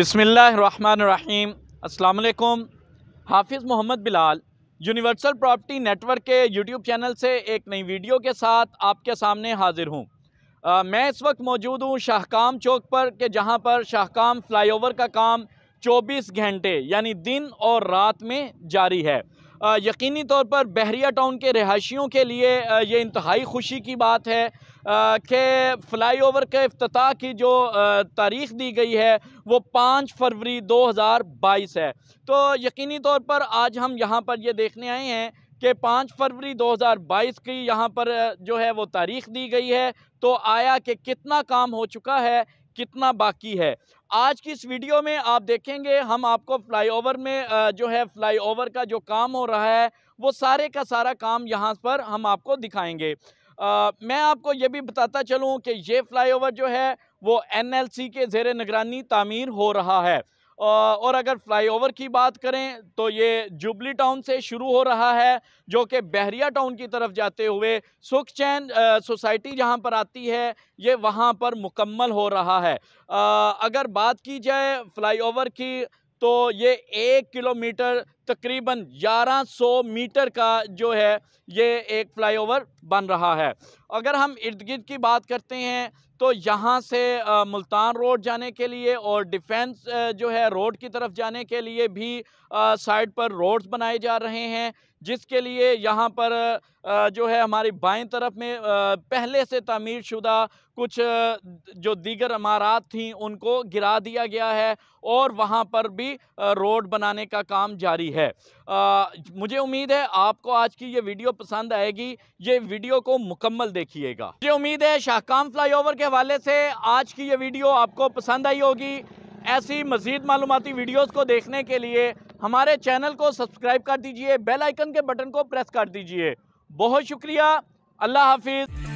बिसमीम् अल्लाम Hafiz Mohammad Bilal universal property network के YouTube channel से एक नई वीडियो के साथ आपके सामने हाज़िर हूँ मैं इस वक्त मौजूद हूँ शाहकाम चौक पर कि जहाँ पर शाहकाम फ्लाईओवर का काम 24 घंटे यानी दिन और रात में जारी है यकीनी तौर पर बहरिया टाउन के रहायशियों के लिए ये इंतहाई खुशी की बात है के फ्लाई ओवर के अफ्ताह की जो तारीख दी गई है वो पाँच फरवरी दो हज़ार बाईस है तो यकीनी तौर पर आज हम यहाँ पर ये देखने आए हैं कि पाँच फरवरी 2022 की यहाँ पर जो है वो तारीख दी गई है तो आया कि कितना काम हो चुका है कितना बाकी है आज की इस वीडियो में आप देखेंगे हम आपको फ्लाईओवर में जो है फ्लाईओवर का जो काम हो रहा है वो सारे का सारा काम यहाँ पर हम आपको दिखाएंगे आ, मैं आपको ये भी बताता चलूँ कि ये फ्लाईओवर जो है वो सी के जेर निगरानी तामीर हो रहा है और अगर फ्लाईओवर की बात करें तो ये जुबली टाउन से शुरू हो रहा है जो कि बहरिया टाउन की तरफ जाते हुए सुख चैन सोसाइटी जहां पर आती है ये वहां पर मुकम्मल हो रहा है आ, अगर बात की जाए फ्लाईओवर की तो ये एक किलोमीटर तकरीबन 1100 मीटर का जो है ये एक फ्लाईओवर बन रहा है अगर हम इर्द गिर्द की बात करते हैं तो यहाँ से मुल्तान रोड जाने के लिए और डिफेंस जो है रोड की तरफ जाने के लिए भी साइड पर रोड्स बनाए जा रहे हैं जिसके लिए यहाँ पर जो है हमारी बाएं तरफ में पहले से तमीर शुदा कुछ जो दीगर इमारात थी उनको गिरा दिया गया है और वहाँ पर भी रोड बनाने का काम जारी है आ, मुझे उम्मीद है आपको आज की ये वीडियो पसंद आएगी ये वीडियो को मुकम्मल देखिएगा मुझे उम्मीद है शाहकाम फ्लाईओवर के हवाले से आज की ये वीडियो आपको पसंद आई होगी ऐसी मज़ीद मालूमती वीडियोज़ को देखने के लिए हमारे चैनल को सब्सक्राइब कर दीजिए बेल आइकन के बटन को प्रेस कर दीजिए बहुत शुक्रिया अल्लाह हाफिज़